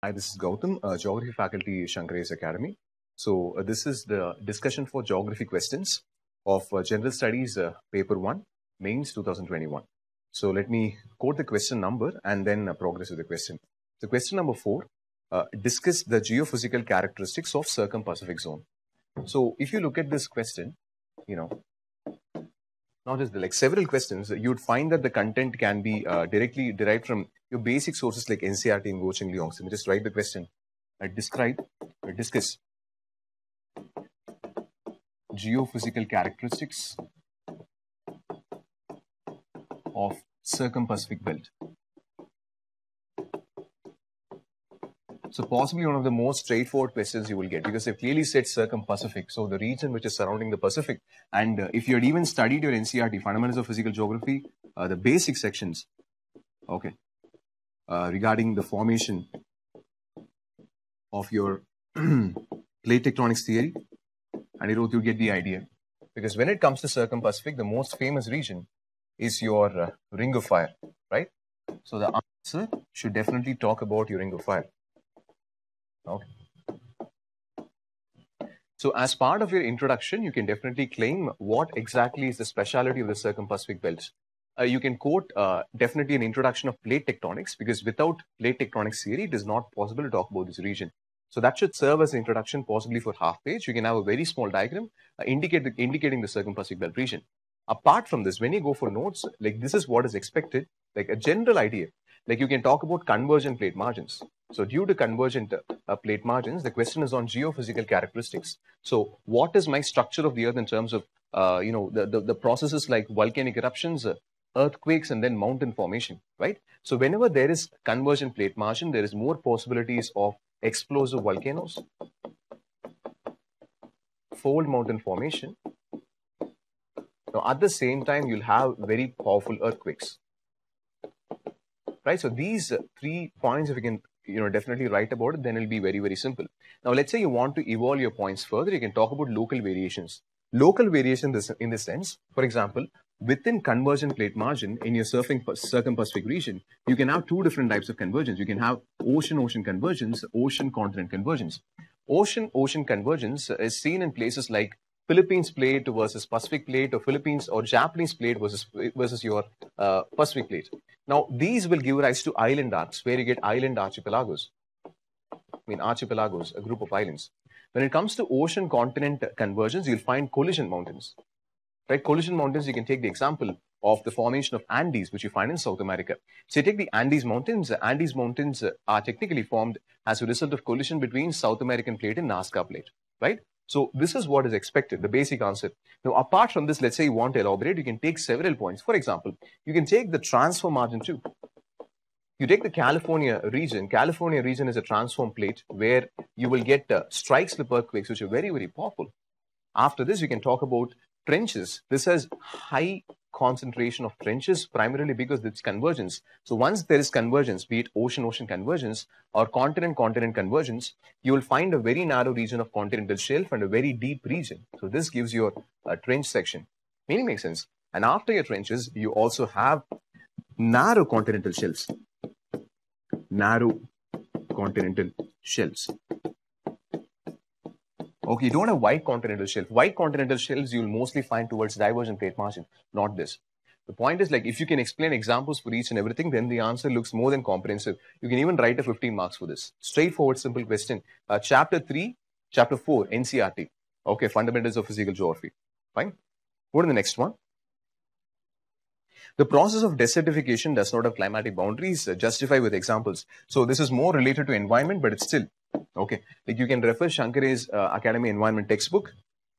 Hi, this is Gautam, uh, Geography Faculty, Shankaray's Academy. So uh, this is the discussion for geography questions of uh, General Studies uh, Paper 1, Mains 2021. So let me quote the question number and then uh, progress with the question. The so question number 4, uh, discuss the geophysical characteristics of circum-Pacific zone. So if you look at this question, you know, not just like several questions, you'd find that the content can be uh, directly derived from your basic sources like NCRT and Go Cheng Leong. So just write the question, uh, describe, uh, discuss geophysical characteristics of circum-Pacific belt. So possibly one of the most straightforward questions you will get because they've clearly said circum-Pacific, so the region which is surrounding the Pacific. And uh, if you had even studied your NCRT, Fundamentals of Physical Geography, uh, the basic sections, okay, uh, regarding the formation of your plate tectonics theory, and it you get the idea. Because when it comes to circum-Pacific, the most famous region is your uh, ring of fire, right? So the answer should definitely talk about your ring of fire. Okay. So as part of your introduction, you can definitely claim what exactly is the speciality of the circumpacific belt. Uh, you can quote uh, definitely an introduction of plate tectonics because without plate tectonics theory, it is not possible to talk about this region. So that should serve as an introduction possibly for half page. You can have a very small diagram uh, indicate the, indicating the circumpacific belt region. Apart from this, when you go for notes, like this is what is expected, like a general idea like you can talk about convergent plate margins. So due to convergent uh, plate margins, the question is on geophysical characteristics. So what is my structure of the earth in terms of, uh, you know, the, the, the, processes like volcanic eruptions, uh, earthquakes, and then mountain formation, right? So whenever there is convergent plate margin, there is more possibilities of explosive volcanoes, fold mountain formation. Now at the same time, you'll have very powerful earthquakes right? So these three points, if you can you know, definitely write about it, then it'll be very, very simple. Now, let's say you want to evolve your points further, you can talk about local variations. Local variation this, in this sense, for example, within convergent plate margin in your surfing circumpacific region, you can have two different types of convergence. You can have ocean-ocean convergence, ocean-continent convergence. Ocean-ocean convergence is seen in places like Philippines plate versus Pacific plate or Philippines or Japanese plate versus versus your uh, Pacific plate. Now, these will give rise to island arcs where you get island archipelagos. I mean, archipelagos, a group of islands. When it comes to ocean continent convergence, you'll find collision mountains. Right? Collision mountains, you can take the example of the formation of Andes, which you find in South America. So you take the Andes Mountains. The Andes Mountains are technically formed as a result of collision between South American plate and Nazca plate, right? So this is what is expected, the basic answer. Now, apart from this, let's say you want to elaborate, you can take several points. For example, you can take the transfer margin too. You take the California region. California region is a transform plate where you will get uh, strike slip earthquakes, which are very, very powerful. After this, you can talk about trenches. This has high concentration of trenches primarily because it's convergence. So once there is convergence, be it ocean-ocean convergence or continent-continent convergence, you will find a very narrow region of continental shelf and a very deep region. So this gives you a, uh, a trench section. Meaning makes sense. And after your trenches, you also have narrow continental shelves. Narrow continental shelves. Okay, you don't have wide continental shelf. Wide continental shelves you'll mostly find towards divergent plate margin, not this. The point is like if you can explain examples for each and everything, then the answer looks more than comprehensive. You can even write a 15 marks for this. Straightforward, simple question. Uh, chapter 3, chapter 4, NCRT. Okay, fundamentals of physical geography. Fine. Go to the next one. The process of desertification does not have climatic boundaries, uh, justify with examples. So this is more related to environment, but it's still Okay, like you can refer Shankare's uh, Academy Environment textbook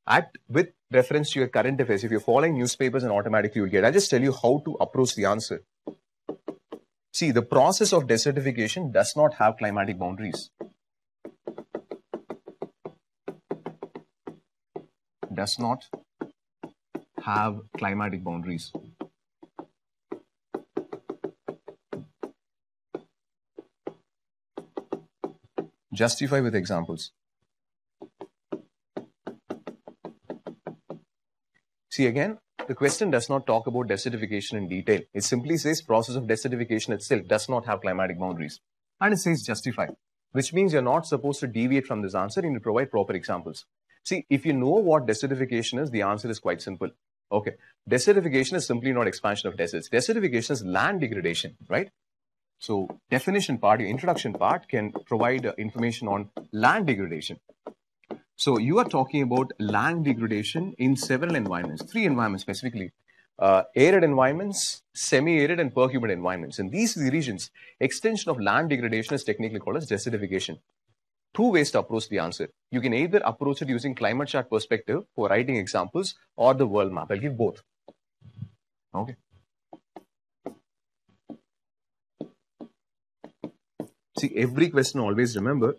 at with reference to your current affairs. If you're following newspapers and automatically you'll get. I'll just tell you how to approach the answer. See, the process of desertification does not have climatic boundaries. Does not have climatic boundaries. Justify with examples. See again, the question does not talk about desertification in detail. It simply says process of desertification itself does not have climatic boundaries. And it says justify, which means you're not supposed to deviate from this answer. You need to provide proper examples. See, if you know what desertification is, the answer is quite simple. Okay, desertification is simply not expansion of deserts. Desertification is land degradation, right? So definition part, your introduction part can provide uh, information on land degradation. So you are talking about land degradation in several environments, three environments specifically, uh, arid environments, semi-arid and perhumid environments. In these three regions, extension of land degradation is technically called as desertification. Two ways to approach the answer. You can either approach it using climate chart perspective for writing examples or the world map. I'll give both. Okay. See, every question always remember,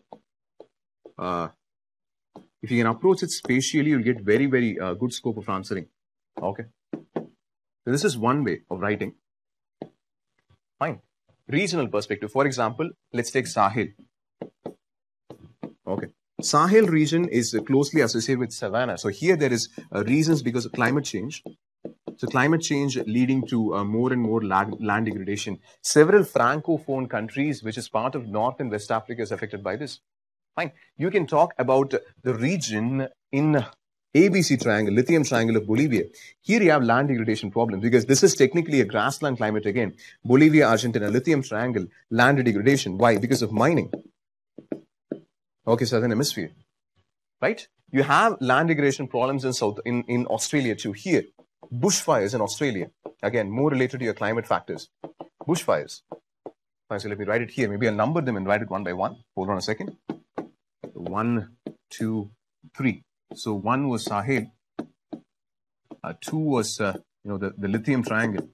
uh, if you can approach it spatially, you'll get very, very uh, good scope of answering. Okay. So this is one way of writing. Fine. Regional perspective. For example, let's take Sahel. Okay. Sahel region is closely associated with savanna. So here there is uh, reasons because of climate change. So climate change leading to uh, more and more land, land degradation. Several francophone countries, which is part of North and West Africa, is affected by this. Fine. You can talk about the region in ABC triangle, lithium triangle of Bolivia. Here you have land degradation problem because this is technically a grassland climate again. Bolivia, Argentina, lithium triangle, land degradation. Why? Because of mining. Okay, southern hemisphere. Right? You have land degradation problems in South in, in Australia too here bushfires in Australia. Again, more related to your climate factors. Bushfires. So let me write it here. Maybe I'll number them and write it one by one. Hold on a second. One, two, three. So one was Sahel. Uh, two was, uh, you know, the, the lithium triangle,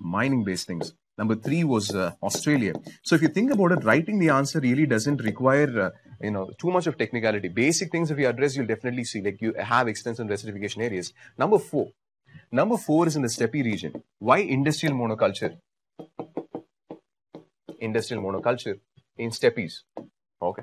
mining-based things. Number three was uh, Australia. So if you think about it, writing the answer really doesn't require uh, you know too much of technicality. Basic things if you address, you'll definitely see like you have extensive desertification areas. Number four, number four is in the steppe region. Why industrial monoculture? Industrial monoculture in steppes. Okay,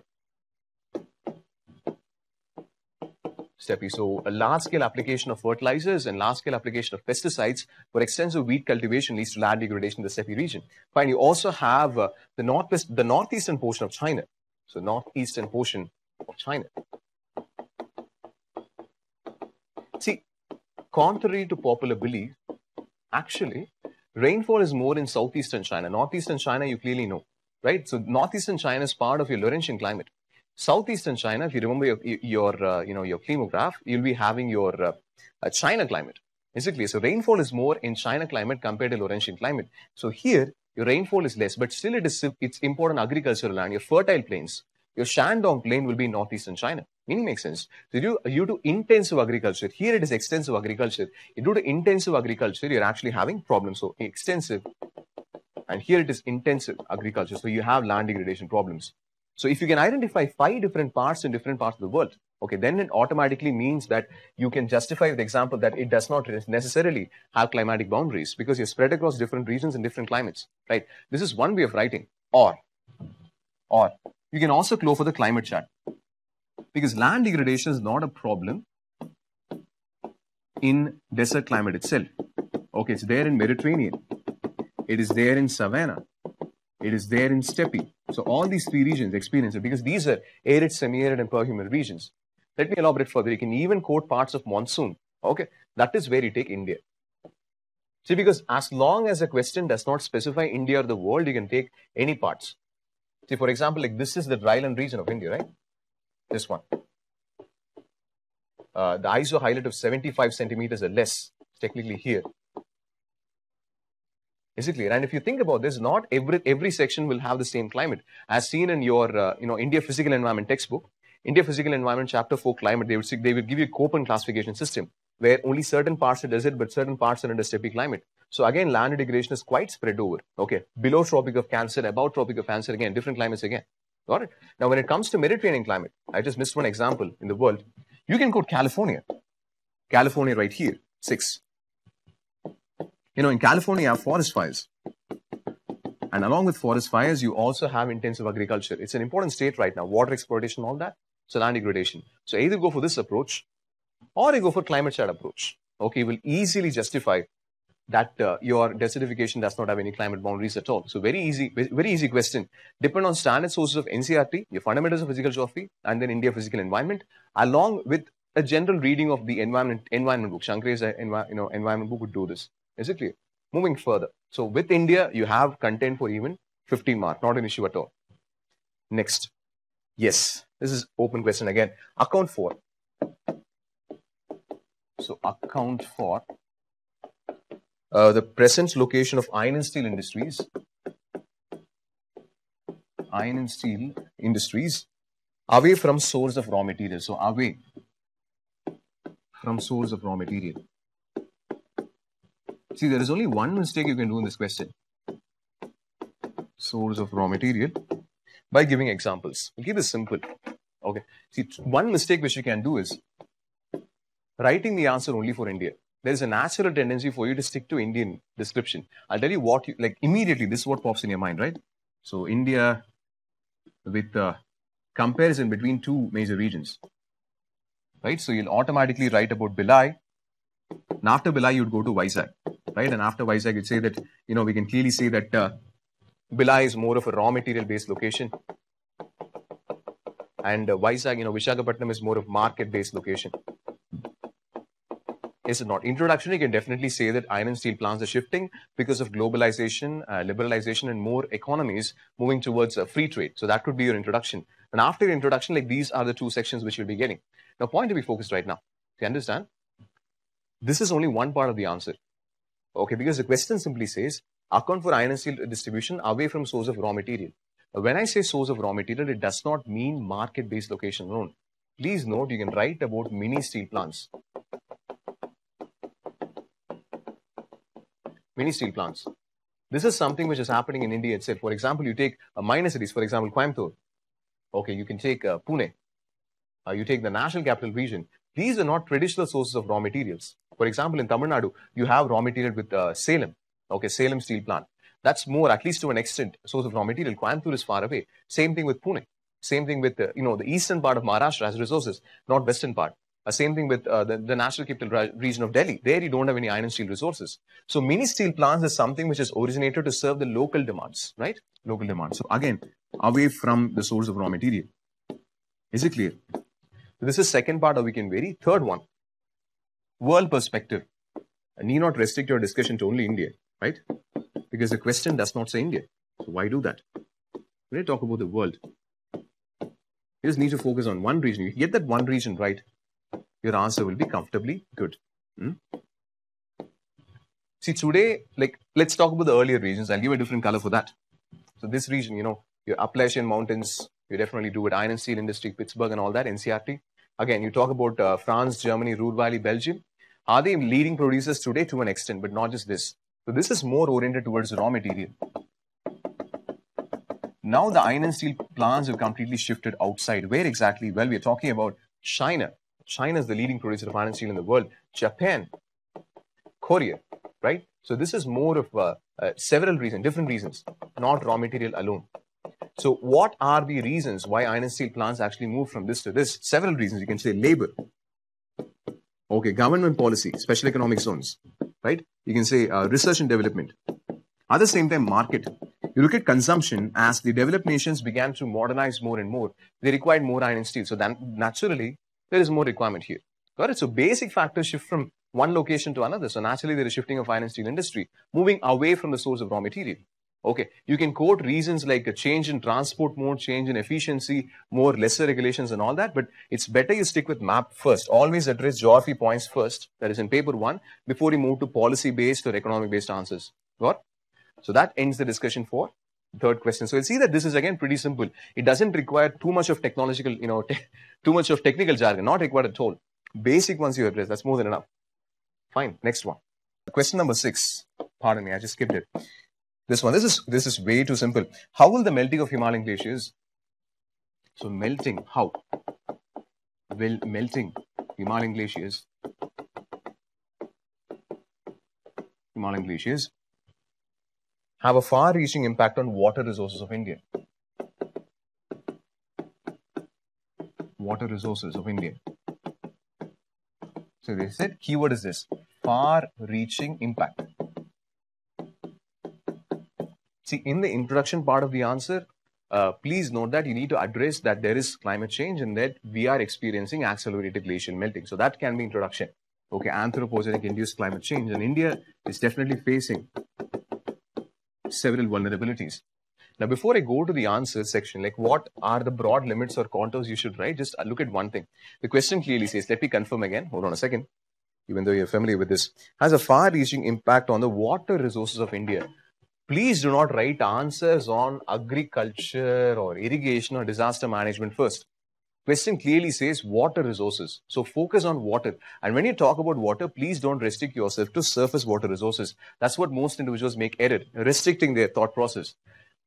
So a large-scale application of fertilizers and large-scale application of pesticides for extensive wheat cultivation leads to land degradation in the steppe region. Finally, you also have uh, the northwest, the northeastern portion of China. So northeastern portion of China. See, contrary to popular belief, actually, rainfall is more in southeastern China. Northeastern China, you clearly know, right? So northeastern China is part of your Laurentian climate southeastern China, if you remember your, your uh, you know, your climograph, you'll be having your uh, uh, China climate. Basically, so rainfall is more in China climate compared to Laurentian climate. So here, your rainfall is less, but still it is it's important agricultural land, your fertile plains. Your Shandong plain will be northeastern China. Meaning makes sense. So you due to intensive agriculture, here it is extensive agriculture. Due to intensive agriculture, you're actually having problems. So extensive and here it is intensive agriculture. So you have land degradation problems. So if you can identify five different parts in different parts of the world, okay, then it automatically means that you can justify the example that it does not necessarily have climatic boundaries because you're spread across different regions and different climates, right? This is one way of writing. Or, or you can also go for the climate chart because land degradation is not a problem in desert climate itself. Okay, it's there in Mediterranean. It is there in savannah. It is there in steppe. So all these three regions experience it because these are arid, semi-arid, and perhumid regions. Let me elaborate further. You can even quote parts of monsoon. Okay, that is where you take India. See, because as long as a question does not specify India or the world, you can take any parts. See, for example, like this is the dryland region of India, right? This one. Uh, the ISO highlight of 75 centimeters or less, technically here. Is it clear? And if you think about this, not every every section will have the same climate. As seen in your uh, you know India Physical Environment textbook, India Physical Environment Chapter Four Climate, they would see, they will give you a Köppen classification system where only certain parts are desert, but certain parts are under steppe climate. So again, land degradation is quite spread over. Okay, below Tropic of Cancer, above Tropic of Cancer, again different climates again. Got it? Now, when it comes to Mediterranean climate, I just missed one example in the world. You can quote California. California right here, six. You know, in California, you have forest fires. And along with forest fires, you also have intensive agriculture. It's an important state right now, water exploitation, all that. So land degradation. So either go for this approach or you go for climate change approach. Okay, will easily justify that uh, your desertification does not have any climate boundaries at all. So very easy, very easy question. Depend on standard sources of NCRT, your fundamentals of physical geography, and then India physical environment, along with a general reading of the environment environment book. Shankar's you know environment book would do this. Is it clear? Moving further. So with India, you have content for even 15 mark, not an issue at all. Next. Yes, this is open question again. Account for. So account for uh, the present location of iron and steel industries. Iron and steel industries away from source of raw material. So away from source of raw material. See, there is only one mistake you can do in this question. Source of raw material by giving examples. keep this simple. Okay. See, one mistake which you can do is writing the answer only for India. There is a natural tendency for you to stick to Indian description. I'll tell you what you like immediately. This is what pops in your mind, right? So India with uh, comparison between two major regions, right? So you'll automatically write about Bilai, and after Bilai you'd go to Vizag right? And after Vizag, you'd say that, you know, we can clearly see that uh, Bilai is more of a raw material based location. And uh, Vizag, you know, Vishakhapatnam is more of market based location. Is it not? Introduction, you can definitely say that iron and steel plants are shifting because of globalization, uh, liberalization, and more economies moving towards uh, free trade. So that could be your introduction. And after your introduction, like these are the two sections which you'll be getting. Now, point to be focused right now. Do you understand? This is only one part of the answer. Okay, because the question simply says, account for iron and steel distribution away from source of raw material. When I say source of raw material, it does not mean market-based location alone. Please note, you can write about mini steel plants. Mini steel plants. This is something which is happening in India itself. For example, you take a minor cities, for example, Coimbatore. Okay, you can take uh, Pune. Uh, you take the national capital region. These are not traditional sources of raw materials. For example, in Tamil Nadu, you have raw material with uh, Salem, okay, Salem steel plant. That's more, at least to an extent, source of raw material. Coimbatore is far away. Same thing with Pune. Same thing with, uh, you know, the eastern part of Maharashtra has resources, not western part. Uh, same thing with uh, the, the national capital region of Delhi. There you don't have any iron and steel resources. So mini steel plants is something which is originated to serve the local demands, right? Local demands. So again, away from the source of raw material. Is it clear? This is second part of we can vary. Third one, world perspective and need not restrict your discussion to only India, right? Because the question does not say India. So why do that? When you talk about the world, you just need to focus on one region. You get that one region right, your answer will be comfortably good. Hmm? See, today, like, let's talk about the earlier regions. I'll give a different color for that. So this region, you know, your Appalachian Mountains, you definitely do it. Iron and steel industry, Pittsburgh and all that, NCRT. Again, you talk about uh, France, Germany, Ruhr Valley, Belgium. Are they leading producers today to an extent, but not just this? So this is more oriented towards raw material. Now the iron and steel plants have completely shifted outside. Where exactly? Well, we're talking about China. China is the leading producer of iron and steel in the world. Japan, Korea, right? So this is more of uh, uh, several reasons, different reasons, not raw material alone. So what are the reasons why iron and steel plants actually move from this to this? Several reasons. You can say labor. Okay, government policy, special economic zones, right? You can say uh, research and development. At the same time, market. You look at consumption as the developed nations began to modernize more and more. They required more iron and steel. So then naturally, there is more requirement here. Got it? So basic factors shift from one location to another. So naturally, there is shifting of iron and steel industry, moving away from the source of raw material. Okay, you can quote reasons like a change in transport mode, change in efficiency, more lesser regulations and all that, but it's better you stick with map first. Always address geography points first, that is in paper one, before you move to policy-based or economic-based answers. Got? So that ends the discussion for third question. So you'll see that this is again pretty simple. It doesn't require too much of technological, you know, too much of technical jargon, not required at all. Basic ones you address, that's more than enough. Fine, next one. Question number six. Pardon me, I just skipped it. This one, this is, this is way too simple. How will the melting of Himalayan glaciers? So melting, how? Will melting Himalayan glaciers, Himalayan glaciers have a far-reaching impact on water resources of India. Water resources of India. So they said keyword is this, far-reaching impact. See, in the introduction part of the answer, uh, please note that you need to address that there is climate change and that we are experiencing accelerated glacial melting. So that can be introduction. Okay, anthropogenic induced climate change. And India is definitely facing several vulnerabilities. Now, before I go to the answer section, like what are the broad limits or contours you should write, just uh, look at one thing. The question clearly says, let me confirm again, hold on a second, even though you're familiar with this, has a far reaching impact on the water resources of India please do not write answers on agriculture or irrigation or disaster management first. Question clearly says water resources. So focus on water. And when you talk about water, please don't restrict yourself to surface water resources. That's what most individuals make error, restricting their thought process.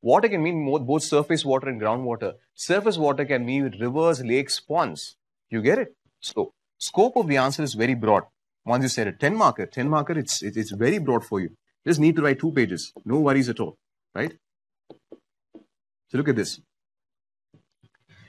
Water can mean more, both surface water and groundwater. Surface water can mean rivers, lakes, ponds. You get it? So scope of the answer is very broad. Once you set a 10 marker, 10 marker, it's, it's very broad for you. Just need to write two pages. No worries at all, right? So look at this.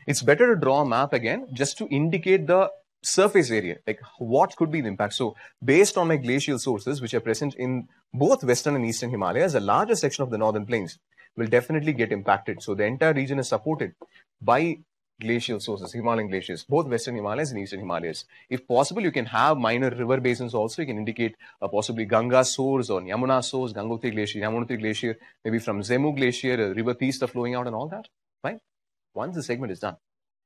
It's better to draw a map again just to indicate the surface area, like what could be the impact. So based on my glacial sources, which are present in both western and eastern Himalayas, a larger section of the northern plains will definitely get impacted. So the entire region is supported by glacial sources, Himalayan glaciers, both Western Himalayas and Eastern Himalayas. If possible, you can have minor river basins also. You can indicate uh, possibly Ganga source or Yamuna source, Gangotri glacier, Yamunotri glacier, maybe from Zemu glacier, uh, river Teesta flowing out and all that, Fine. Right? Once the segment is done,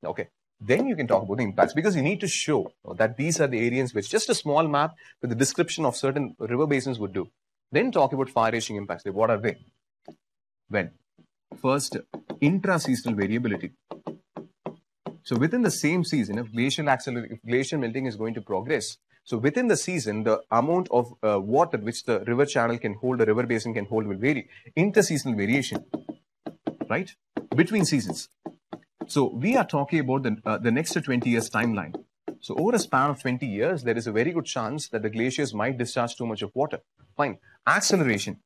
okay, then you can talk about the impacts because you need to show that these are the areas which just a small map with the description of certain river basins would do. Then talk about far-reaching impacts. What are they? When? First, intra-seasonal variability. So within the same season, if glacial, if glacial melting is going to progress, so within the season, the amount of uh, water which the river channel can hold, the river basin can hold will vary. Interseasonal variation, right? Between seasons. So we are talking about the, uh, the next 20 years timeline. So over a span of 20 years, there is a very good chance that the glaciers might discharge too much of water. Fine. Acceleration.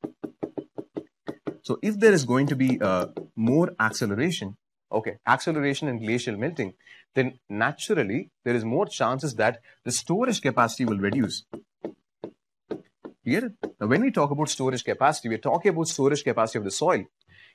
So if there is going to be uh, more acceleration, okay, acceleration and glacial melting, then naturally there is more chances that the storage capacity will reduce. Here, now when we talk about storage capacity, we're talking about storage capacity of the soil.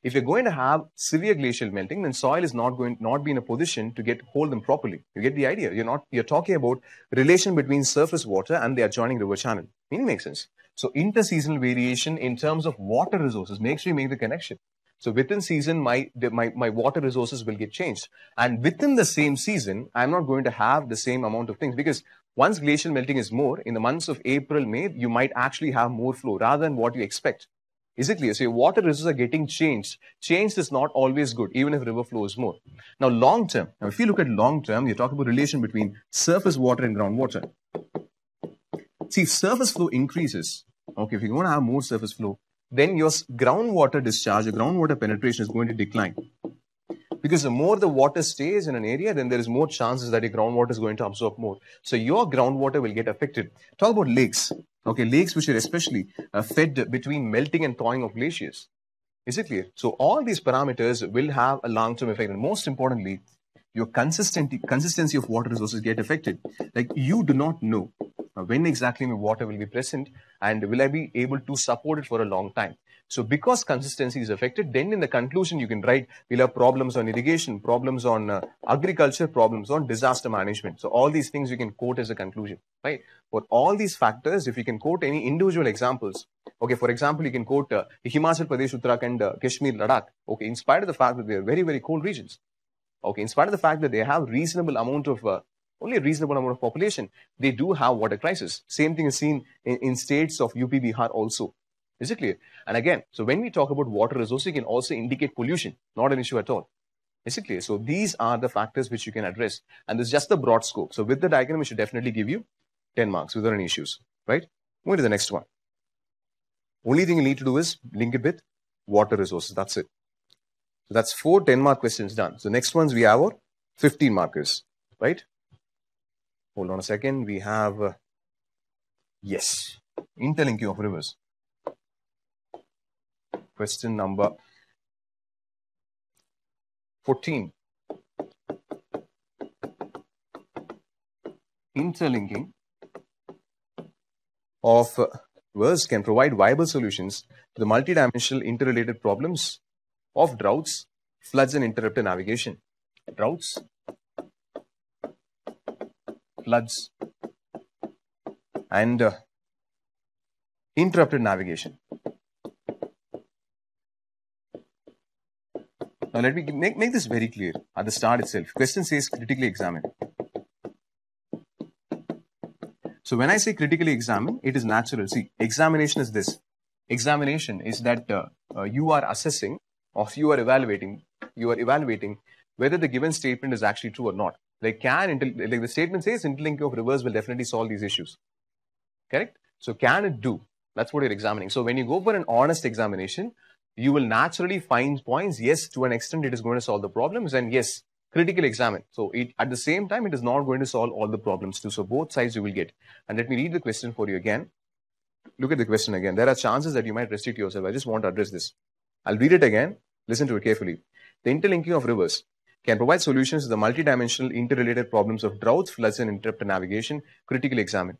If you're going to have severe glacial melting, then soil is not going not be in a position to get hold them properly. You get the idea. You're not you're talking about relation between surface water and the adjoining river channel. Meaning makes sense. So interseasonal variation in terms of water resources. Make sure you make the connection. So within season, my, my, my water resources will get changed. And within the same season, I'm not going to have the same amount of things because once glacial melting is more, in the months of April, May, you might actually have more flow rather than what you expect. Is it clear? So your water resources are getting changed. Changed is not always good, even if river flow is more. Now, long term, now if you look at long term, you're talking about relation between surface water and groundwater. See, if surface flow increases, okay, if you want to have more surface flow, then your groundwater discharge, your groundwater penetration is going to decline. Because the more the water stays in an area, then there is more chances that your groundwater is going to absorb more. So your groundwater will get affected. Talk about lakes. Okay, lakes which are especially uh, fed between melting and thawing of glaciers. Is it clear? So all these parameters will have a long-term effect. And most importantly, your consistency, consistency of water resources get affected. Like you do not know now, when exactly my water will be present and will I be able to support it for a long time? So because consistency is affected, then in the conclusion, you can write, we'll have problems on irrigation, problems on uh, agriculture, problems on disaster management. So all these things you can quote as a conclusion, right? For all these factors, if you can quote any individual examples, okay, for example, you can quote uh, Himachal Pradesh, Uttarakhand, uh, Kashmir, Ladakh, okay, in spite of the fact that they are very, very cold regions, okay, in spite of the fact that they have reasonable amount of uh, only a reasonable amount of population, they do have water crisis. Same thing is seen in, in states of UP Bihar also. Is it clear? And again, so when we talk about water resources, it can also indicate pollution, not an issue at all. Is it clear? So these are the factors which you can address. And this is just the broad scope. So with the diagram, it should definitely give you 10 marks without any issues, right? Moving to the next one. Only thing you need to do is link it with water resources. That's it. So that's four 10 mark questions done. So next ones we have are 15 markers, right? hold on a second we have uh, yes interlinking of rivers question number 14 interlinking of rivers can provide viable solutions to the multidimensional interrelated problems of droughts floods and interrupted navigation droughts floods, and uh, interrupted navigation. Now, let me make, make this very clear at the start itself. Question says critically examine. So, when I say critically examine, it is natural. See, examination is this. Examination is that uh, uh, you are assessing or you are evaluating, you are evaluating whether the given statement is actually true or not. Like can, like the statement says interlinking of rivers will definitely solve these issues. Correct? So can it do? That's what you're examining. So when you go for an honest examination, you will naturally find points. Yes, to an extent, it is going to solve the problems. And yes, critical examine. So it, at the same time, it is not going to solve all the problems too. So both sides you will get. And let me read the question for you again. Look at the question again. There are chances that you might restrict yourself. I just want to address this. I'll read it again. Listen to it carefully. The interlinking of rivers can provide solutions to the multidimensional interrelated problems of droughts, floods, and interrupted navigation, critically examined.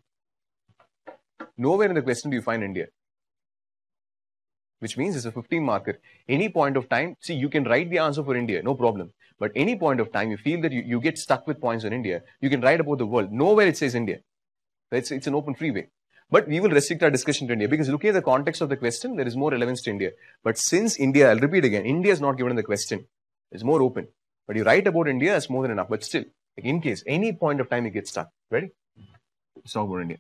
Nowhere in the question do you find India, which means it's a 15 marker. Any point of time, see, you can write the answer for India, no problem. But any point of time, you feel that you, you get stuck with points on India, you can write about the world. Nowhere it says India. It's, it's an open freeway. But we will restrict our discussion to India because looking at the context of the question, there is more relevance to India. But since India, I'll repeat again, India is not given in the question. It's more open. But you write about India, it's more than enough. But still, like in case, any point of time you get stuck. Ready? Let's talk about India.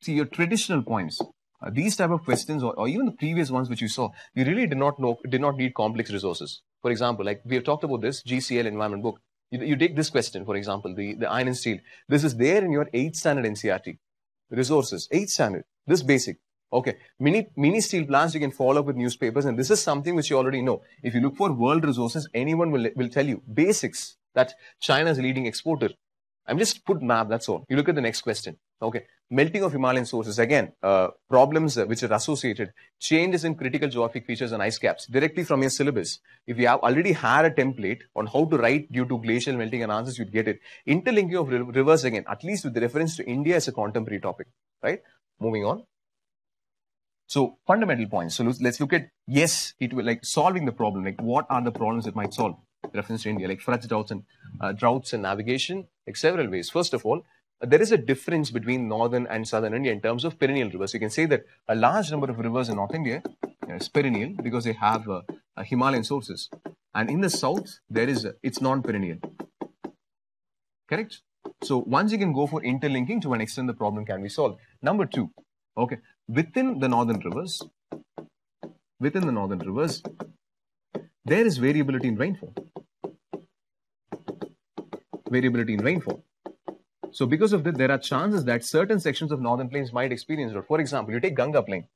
See, your traditional points, uh, these type of questions or, or, even the previous ones which you saw, you really did not know, did not need complex resources. For example, like we have talked about this GCL environment book. You, you take this question, for example, the, the iron and steel. This is there in your 8th standard NCRT. Resources, 8th standard, this basic. Okay, mini, mini steel plants, you can follow up with newspapers, and this is something which you already know. If you look for world resources, anyone will, will tell you basics that China is leading exporter. I'm just put map, that's all. You look at the next question. Okay, melting of Himalayan sources, again, uh, problems uh, which are associated, changes in critical geographic features and ice caps, directly from your syllabus. If you have already had a template on how to write due to glacial melting and answers, you'd get it. Interlinking of rivers again, at least with reference to India as a contemporary topic, right? Moving on. So fundamental points. So let's look at yes, it will like solving the problem. Like what are the problems it might solve? Reference to India, like floods, droughts, and uh, droughts and navigation, like several ways. First of all, there is a difference between northern and southern India in terms of perennial rivers. You can say that a large number of rivers in North India uh, is perennial because they have uh, uh, Himalayan sources, and in the south there is a, it's non-perennial. Correct. So once you can go for interlinking, to an extent the problem can be solved. Number two, okay, within the northern rivers, within the northern rivers, there is variability in rainfall. Variability in rainfall. So because of this, there are chances that certain sections of northern plains might experience drought. For example, you take Ganga plain.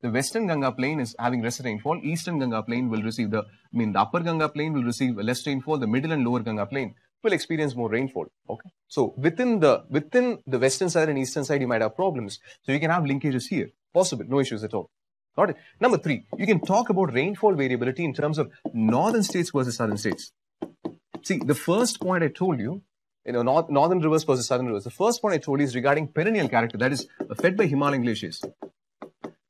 The western Ganga plain is having less rainfall. Eastern Ganga plain will receive the, I mean, the upper Ganga plain will receive less rainfall. The middle and lower Ganga plain will experience more rainfall. Okay. So within the within the western side and eastern side, you might have problems. So you can have linkages here. Possible, no issues at all. it? number three, you can talk about rainfall variability in terms of northern states versus southern states. See, the first point I told you, you know, north, northern rivers versus southern rivers. The first point I told you is regarding perennial character, that is fed by Himalayan glaciers.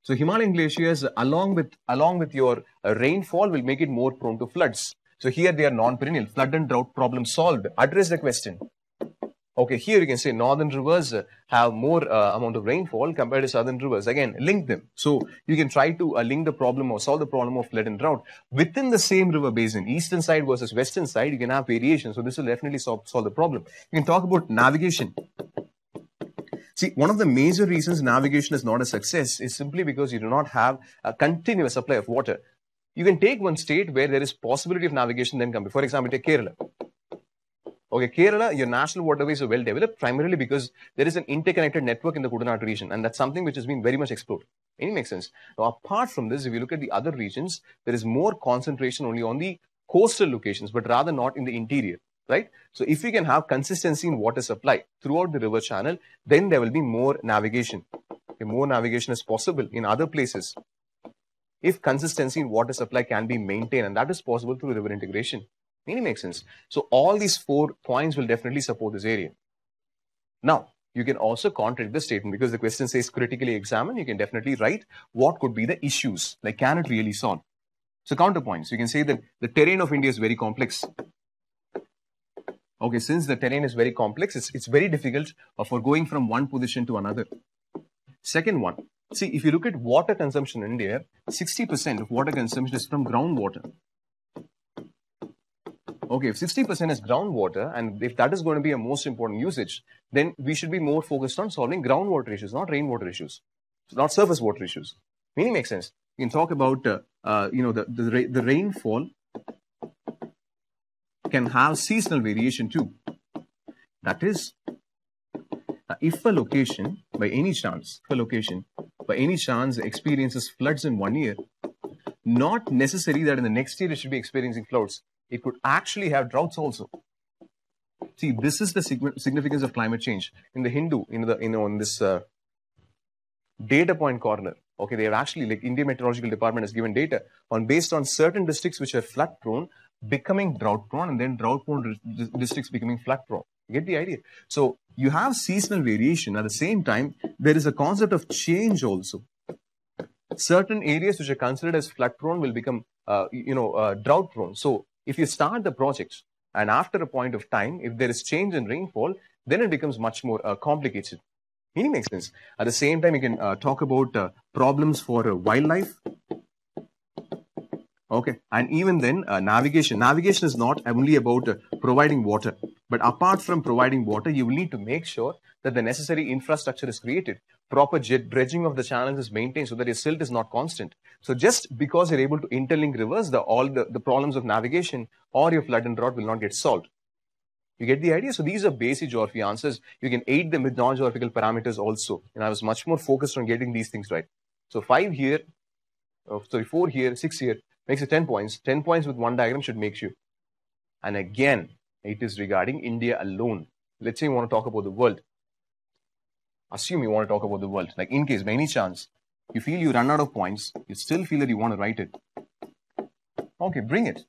So Himalayan glaciers, along with along with your uh, rainfall, will make it more prone to floods. So here they are non-perennial. Flood and drought problem solved. Address the question. Okay, here you can say northern rivers uh, have more uh, amount of rainfall compared to southern rivers. Again, link them. So you can try to uh, link the problem or solve the problem of flood and drought within the same river basin. Eastern side versus western side, you can have variation. So this will definitely solve, solve the problem. You can talk about navigation. See, one of the major reasons navigation is not a success is simply because you do not have a continuous supply of water. You can take one state where there is possibility of navigation then come. For example, take Kerala Okay, Kerala, your national waterways are well developed primarily because there is an interconnected network in the Kudanad region, and that's something which has been very much explored. Any makes sense? Now, apart from this, if you look at the other regions, there is more concentration only on the coastal locations, but rather not in the interior, right? So, if we can have consistency in water supply throughout the river channel, then there will be more navigation. Okay, more navigation is possible in other places if consistency in water supply can be maintained, and that is possible through river integration. Really makes sense. So all these four points will definitely support this area. Now, you can also contradict the statement because the question says critically examine. You can definitely write what could be the issues, like can it really solve? So counterpoints, you can say that the terrain of India is very complex. Okay, since the terrain is very complex, it's, it's very difficult for going from one position to another. Second one, see, if you look at water consumption in India, 60% of water consumption is from groundwater okay, if 60% is groundwater, and if that is going to be a most important usage, then we should be more focused on solving groundwater issues, not rainwater issues, not surface water issues. Meaning makes sense. You can talk about, uh, uh, you know, the, the, ra the rainfall can have seasonal variation too. That is, uh, if a location, by any chance, if a location, by any chance experiences floods in one year, not necessary that in the next year it should be experiencing floods. It could actually have droughts also. See, this is the significance of climate change. In the Hindu, in the in on this uh, data point corner, okay, they have actually like India Meteorological Department has given data on based on certain districts which are flood prone becoming drought prone, and then drought prone districts becoming flood prone. You get the idea? So you have seasonal variation. At the same time, there is a concept of change also. Certain areas which are considered as flood prone will become, uh, you know, uh, drought prone. So if you start the project and after a point of time, if there is change in rainfall, then it becomes much more uh, complicated. Meaning makes sense. At the same time, you can uh, talk about uh, problems for uh, wildlife. Okay, and even then, uh, navigation. Navigation is not only about uh, providing water, but apart from providing water, you will need to make sure that the necessary infrastructure is created. Proper dredging of the channels is maintained so that your silt is not constant. So just because you're able to interlink rivers, the, all the, the problems of navigation or your flood and drought will not get solved. You get the idea? So these are basic geography answers. You can aid them with non-geographical parameters also. And I was much more focused on getting these things right. So five here, oh, sorry, four here, six here, makes it 10 points. 10 points with one diagram should make you. And again, it is regarding India alone. Let's say you want to talk about the world. Assume you want to talk about the world. Like in case, by any chance, you feel you run out of points. You still feel that you want to write it. Okay, bring it.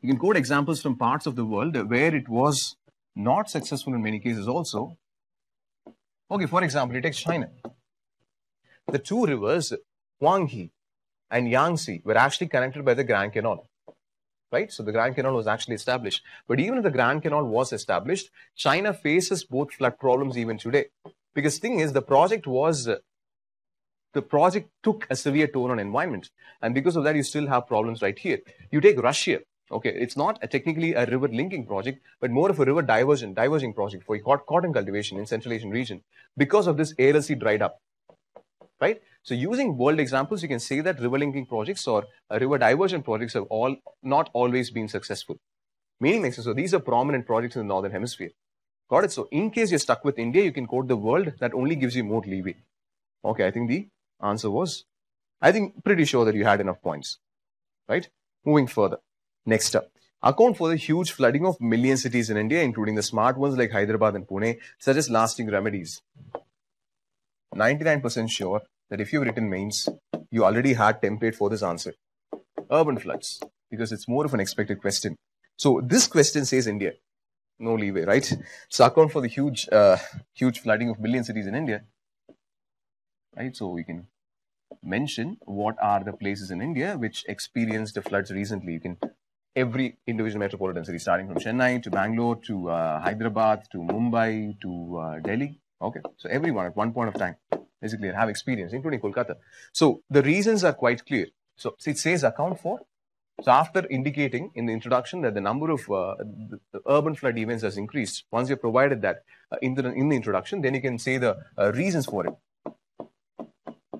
You can quote examples from parts of the world where it was not successful in many cases also. Okay, for example, you take China. The two rivers, Huanghe and Yangtze, were actually connected by the Grand Canal right? So the Grand Canal was actually established. But even if the Grand Canal was established, China faces both flood problems even today. Because thing is, the project was, the project took a severe toll on environment. And because of that, you still have problems right here. You take Russia. Okay, it's not a technically a river linking project, but more of a river diversion, diverging project for cotton cultivation in Central Asian region. Because of this, Aral Sea dried up right? So using world examples, you can say that river linking projects or uh, river diversion projects have all not always been successful. Meaning so these are prominent projects in the northern hemisphere. Got it? So in case you're stuck with India, you can quote the world that only gives you more leeway. Okay, I think the answer was, I think pretty sure that you had enough points, right? Moving further. Next up account for the huge flooding of million cities in India, including the smart ones like Hyderabad and Pune, suggest lasting remedies. 99% sure that if you've written mains, you already had template for this answer. Urban floods, because it's more of an expected question. So this question says India. No leeway, right? So account for the huge, uh, huge flooding of billion cities in India. Right, so we can mention what are the places in India which experienced the floods recently. You can every individual metropolitan city, starting from Chennai to Bangalore to uh, Hyderabad to Mumbai to uh, Delhi. Okay, so everyone at one point of time basically have experience, including Kolkata. So the reasons are quite clear. So it says account for. So after indicating in the introduction that the number of uh, the, the urban flood events has increased, once you provided that uh, in, the, in the introduction, then you can say the uh, reasons for it.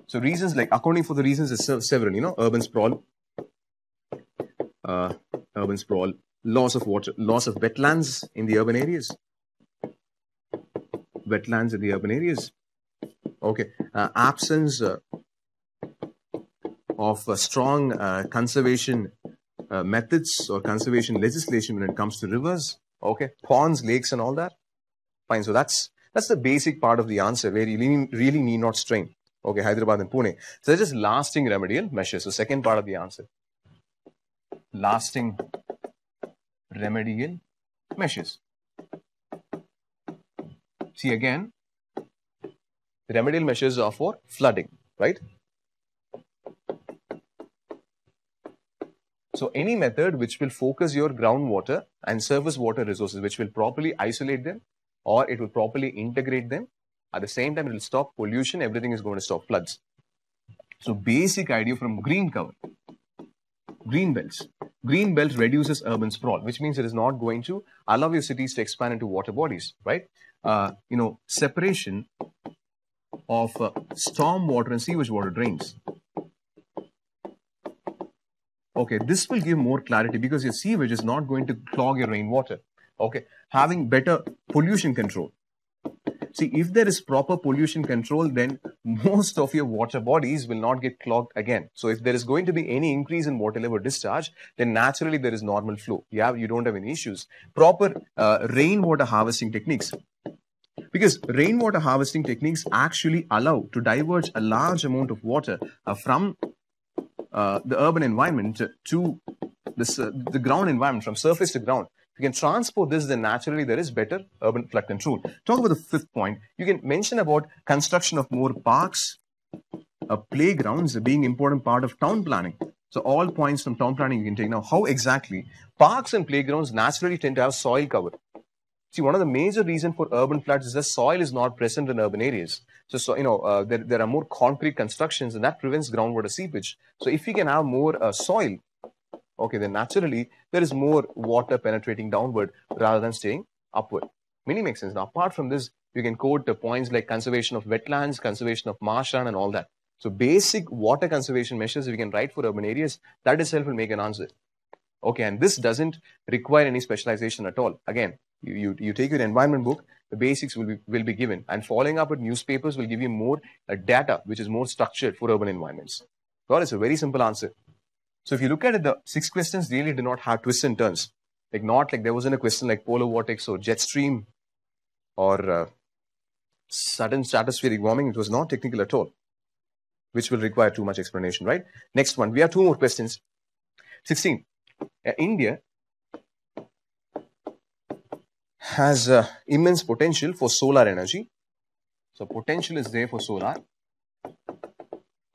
So reasons like accounting for the reasons is several, you know, urban sprawl, uh, urban sprawl, loss of water, loss of wetlands in the urban areas, wetlands in the urban areas. Okay, uh, absence uh, of uh, strong uh, conservation uh, methods or conservation legislation when it comes to rivers. Okay, ponds, lakes, and all that. Fine. So that's that's the basic part of the answer where you really, really need not strain. Okay, Hyderabad and Pune. So they just lasting remedial measures. So second part of the answer, lasting remedial measures. See again, the remedial measures are for flooding, right? So any method which will focus your groundwater and surface water resources, which will properly isolate them or it will properly integrate them. At the same time, it will stop pollution. Everything is going to stop floods. So basic idea from green cover, green belts. Green belt reduces urban sprawl, which means it is not going to allow your cities to expand into water bodies, right? uh, you know, separation of uh, storm water and sewage water drains. Okay, this will give more clarity because your sewage is not going to clog your rainwater. Okay, having better pollution control. See, if there is proper pollution control, then most of your water bodies will not get clogged again. So if there is going to be any increase in water level discharge, then naturally there is normal flow. You, you don't have any issues. Proper uh, rainwater harvesting techniques. Because rainwater harvesting techniques actually allow to diverge a large amount of water uh, from uh, the urban environment to uh, the ground environment, from surface to ground. If you can transport this, then naturally there is better urban flood control. Talk about the fifth point. You can mention about construction of more parks, uh, playgrounds being important part of town planning. So all points from town planning you can take. Now, how exactly? Parks and playgrounds naturally tend to have soil cover. See, one of the major reasons for urban floods is the soil is not present in urban areas. So, so you know, uh, there, there are more concrete constructions and that prevents groundwater seepage. So if we can have more uh, soil, okay, then naturally there is more water penetrating downward rather than staying upward. Meaning makes sense. Now, apart from this, you can quote the uh, points like conservation of wetlands, conservation of marshland and all that. So basic water conservation measures we can write for urban areas, that itself will make an answer. Okay, and this doesn't require any specialization at all. Again, you, you, you take your environment book, the basics will be, will be given, and following up with newspapers will give you more uh, data, which is more structured for urban environments. Well, it's a very simple answer. So if you look at it, the six questions really do not have twists and turns. Like not like there wasn't a question like polar vortex or jet stream or uh, sudden stratospheric warming. It was not technical at all, which will require too much explanation, right? Next one. We have two more questions. 16. Uh, India has uh, immense potential for solar energy. So potential is there for solar.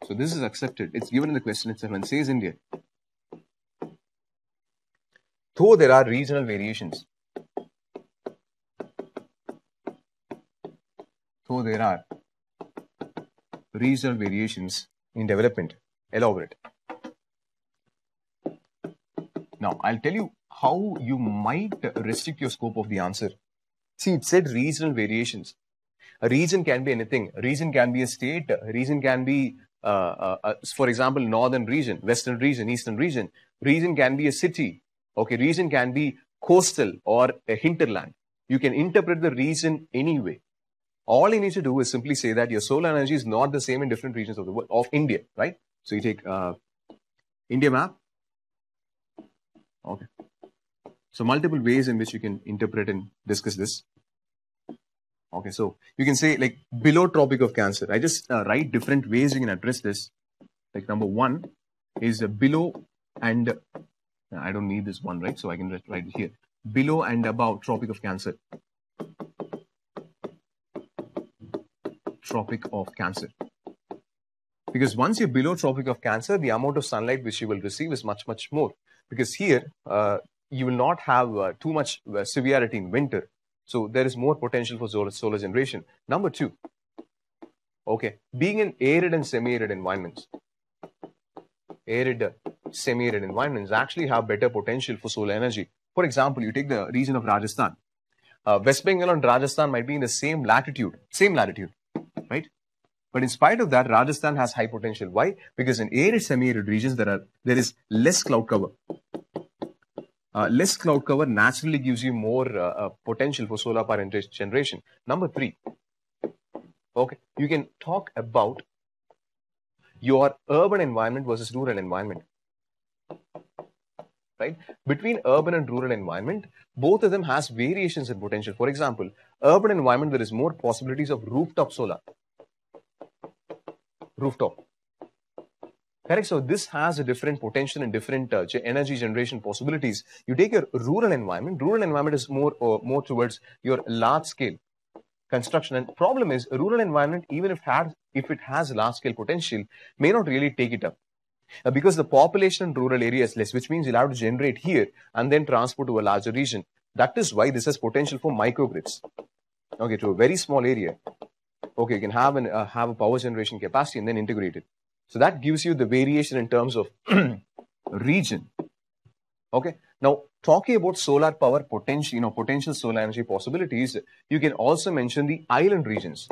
So this is accepted. It's given in the question itself and says India. Though there are regional variations, though there are regional variations in development, elaborate. Now, I'll tell you how you might restrict your scope of the answer. See, it said regional variations. A region can be anything. A region can be a state. A region can be, uh, uh, uh, for example, northern region, western region, eastern region. Region can be a city. Okay, region can be coastal or a hinterland. You can interpret the region anyway. All you need to do is simply say that your solar energy is not the same in different regions of the world, of India, right? So you take uh, India map, Okay. So multiple ways in which you can interpret and discuss this. Okay, so you can say like below tropic of cancer. I just uh, write different ways you can address this. Like number one is below and uh, I don't need this one, right? So I can write it here. Below and above tropic of cancer. Tropic of cancer. Because once you're below tropic of cancer, the amount of sunlight which you will receive is much, much more because here uh, you will not have uh, too much uh, severity in winter. So there is more potential for solar, solar generation. Number two, okay, being in arid and semi-arid environments, arid, semi-arid environments actually have better potential for solar energy. For example, you take the region of Rajasthan. Uh, West Bengal and Rajasthan might be in the same latitude, same latitude, but in spite of that, Rajasthan has high potential. Why? Because in arid semi-arid regions, there are there is less cloud cover. Uh, less cloud cover naturally gives you more uh, uh, potential for solar power generation. Number three, okay, you can talk about your urban environment versus rural environment. Right? Between urban and rural environment, both of them has variations in potential. For example, urban environment, there is more possibilities of rooftop solar rooftop. Correct. So this has a different potential and different uh, energy generation possibilities. You take your rural environment. Rural environment is more uh, more towards your large scale construction. And problem is rural environment, even if has if it has large scale potential, may not really take it up. Uh, because the population in rural areas less, which means you'll have to generate here and then transport to a larger region. That is why this has potential for microgrids. Okay, to a very small area okay, you can have, an, uh, have a power generation capacity and then integrate it. So that gives you the variation in terms of region. Okay. Now, talking about solar power potential, you know, potential solar energy possibilities, you can also mention the island regions,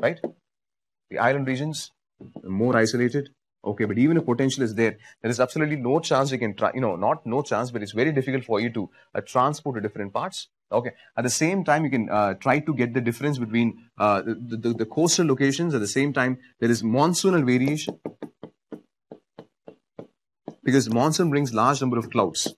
right? The island regions, more isolated. Okay, but even if potential is there, there is absolutely no chance you can try, you know, not no chance, but it's very difficult for you to uh, transport to different parts. Okay. At the same time, you can uh, try to get the difference between uh, the, the, the, coastal locations. At the same time, there is monsoonal variation because monsoon brings large number of clouds,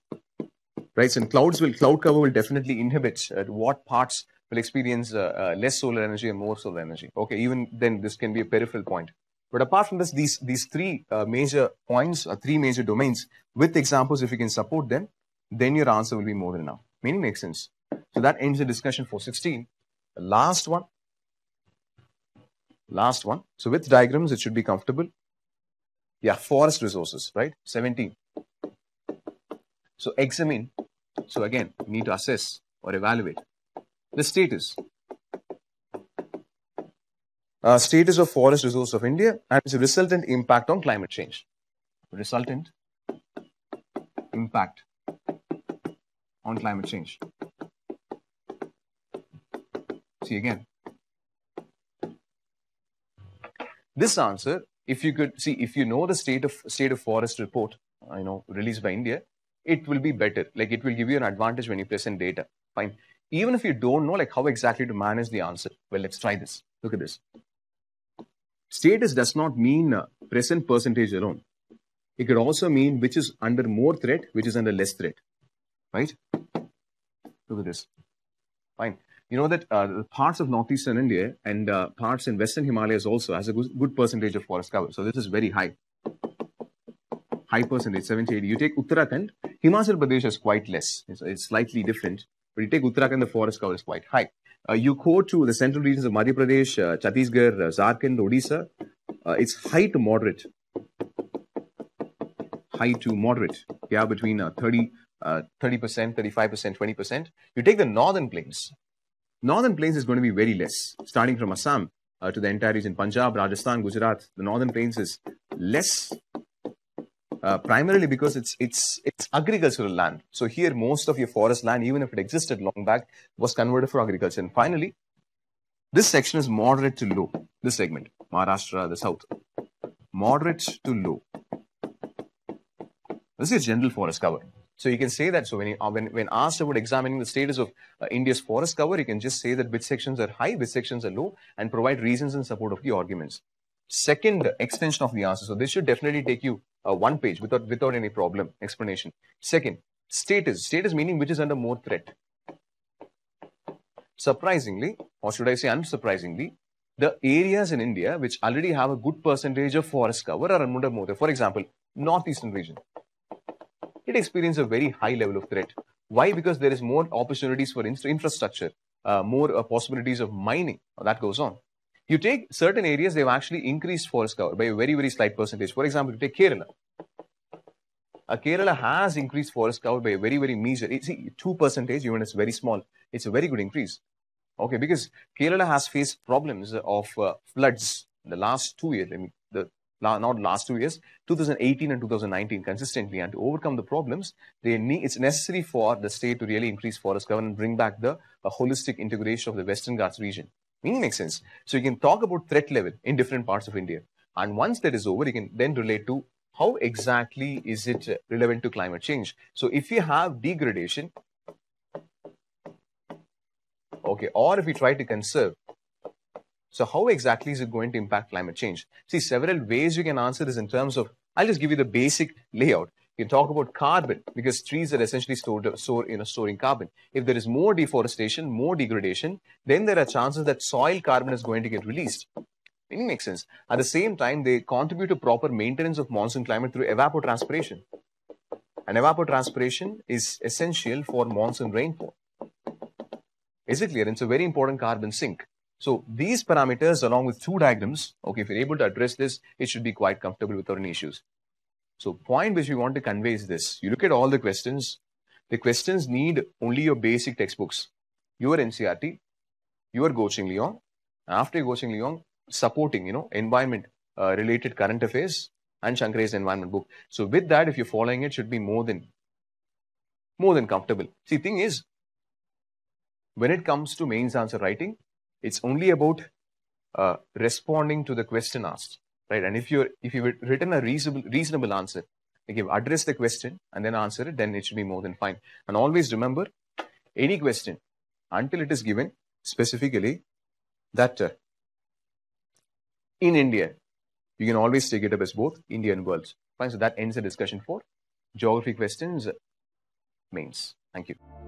right? So clouds will cloud cover will definitely inhibit uh, what parts will experience uh, uh, less solar energy and more solar energy. Okay. Even then, this can be a peripheral point. But apart from this, these, these three uh, major points or three major domains with examples, if you can support them, then your answer will be more than enough. Meaning makes sense. So that ends the discussion for 16. The last one. Last one. So with diagrams, it should be comfortable. Yeah, forest resources, right? 17. So examine. So again, we need to assess or evaluate the status. Uh, status of forest resource of India and its resultant impact on climate change. Resultant impact on climate change. See again. This answer, if you could see, if you know the state of state of forest report, you know, released by India, it will be better. Like it will give you an advantage when you present data. Fine. Even if you don't know like how exactly to manage the answer. Well, let's try this. Look at this. Status does not mean uh, present percentage alone. It could also mean which is under more threat, which is under less threat. Right? Look at this. Fine you know that uh, parts of northeastern India and uh, parts in western Himalayas also has a good, percentage of forest cover. So this is very high. High percentage, 70, 80. You take Uttarakhand, Himachal Pradesh is quite less. It's, it's slightly different. But you take Uttarakhand, the forest cover is quite high. Uh, you go to the central regions of Madhya Pradesh, uh, Chhattisgarh, uh, Jharkhand, Odisha. Uh, it's high to moderate. High to moderate. Yeah, between 30, 30%, 35%, 20%. You take the northern plains, northern plains is going to be very less, starting from Assam uh, to the entire region, Punjab, Rajasthan, Gujarat. The northern plains is less, uh, primarily because it's it's it's agricultural land. So here, most of your forest land, even if it existed long back, was converted for agriculture. And finally, this section is moderate to low. This segment, Maharashtra, the south, moderate to low. This is general forest cover. So you can say that. So when, you, uh, when, when asked about examining the status of uh, India's forest cover, you can just say that which sections are high, which sections are low, and provide reasons in support of the arguments. Second uh, extension of the answer. So this should definitely take you uh, one page without, without any problem, explanation. Second, status. Status meaning which is under more threat. Surprisingly, or should I say unsurprisingly, the areas in India which already have a good percentage of forest cover are under more. For example, northeastern region it experiences a very high level of threat. Why? Because there is more opportunities for infrastructure, uh, more uh, possibilities of mining that goes on. You take certain areas, they've actually increased forest cover by a very, very slight percentage. For example, you take Kerala. Uh, Kerala has increased forest cover by a very, very measure. see 2 percentage. even it's very small. It's a very good increase. Okay, because Kerala has faced problems of uh, floods in the last two years. Let me not last two years, 2018 and 2019 consistently. And to overcome the problems, they need, it's necessary for the state to really increase forest cover and bring back the holistic integration of the Western Ghats region. Meaning makes sense. So you can talk about threat level in different parts of India. And once that is over, you can then relate to how exactly is it relevant to climate change. So if you have degradation, okay, or if we try to conserve, so how exactly is it going to impact climate change? See, several ways you can answer this in terms of, I'll just give you the basic layout. You can talk about carbon because trees are essentially stored, store, you know, storing carbon. If there is more deforestation, more degradation, then there are chances that soil carbon is going to get released. it makes sense. At the same time, they contribute to proper maintenance of monsoon climate through evapotranspiration. And evapotranspiration is essential for monsoon rainfall. Is it clear? It's a very important carbon sink. So these parameters along with two diagrams, okay, if you're able to address this, it should be quite comfortable without any issues. So point which we want to convey is this. You look at all the questions. The questions need only your basic textbooks, your NCRT, your Goching Leong, after Goching Leong, supporting, you know, environment uh, related current affairs and Shankaray's environment book. So with that, if you're following it, should be more than, more than comfortable. See, thing is, when it comes to mains answer writing, it's only about uh, responding to the question asked, right? And if you're if you've written a reasonable reasonable answer, like you've addressed the question and then answer it, then it should be more than fine. And always remember, any question until it is given specifically that uh, in India, you can always take it up as both Indian worlds. Fine. So that ends the discussion for geography questions uh, Means, Thank you.